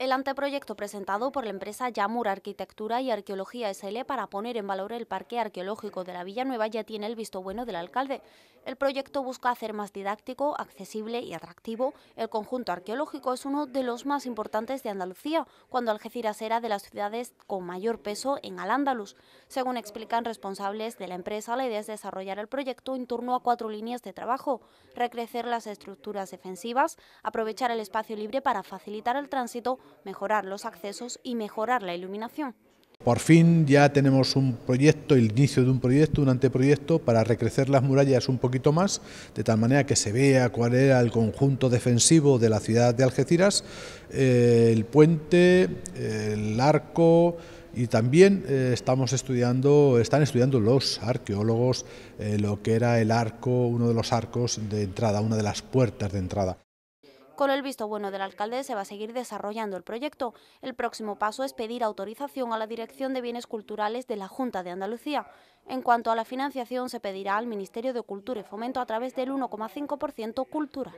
El anteproyecto presentado por la empresa Yamur Arquitectura y Arqueología SL para poner en valor el parque arqueológico de la Villa Nueva... ya tiene el visto bueno del alcalde. El proyecto busca hacer más didáctico, accesible y atractivo. El conjunto arqueológico es uno de los más importantes de Andalucía, cuando Algeciras era de las ciudades con mayor peso en Al-Ándalus. Según explican responsables de la empresa, la idea es desarrollar el proyecto en torno a cuatro líneas de trabajo, recrecer las estructuras defensivas, aprovechar el espacio libre para facilitar el tránsito mejorar los accesos y mejorar la iluminación. Por fin ya tenemos un proyecto, el inicio de un proyecto, un anteproyecto para recrecer las murallas un poquito más, de tal manera que se vea cuál era el conjunto defensivo de la ciudad de Algeciras, eh, el puente, el arco y también eh, estamos estudiando, están estudiando los arqueólogos eh, lo que era el arco, uno de los arcos de entrada, una de las puertas de entrada. Con el visto bueno del alcalde se va a seguir desarrollando el proyecto. El próximo paso es pedir autorización a la Dirección de Bienes Culturales de la Junta de Andalucía. En cuanto a la financiación, se pedirá al Ministerio de Cultura y Fomento a través del 1,5% Cultura.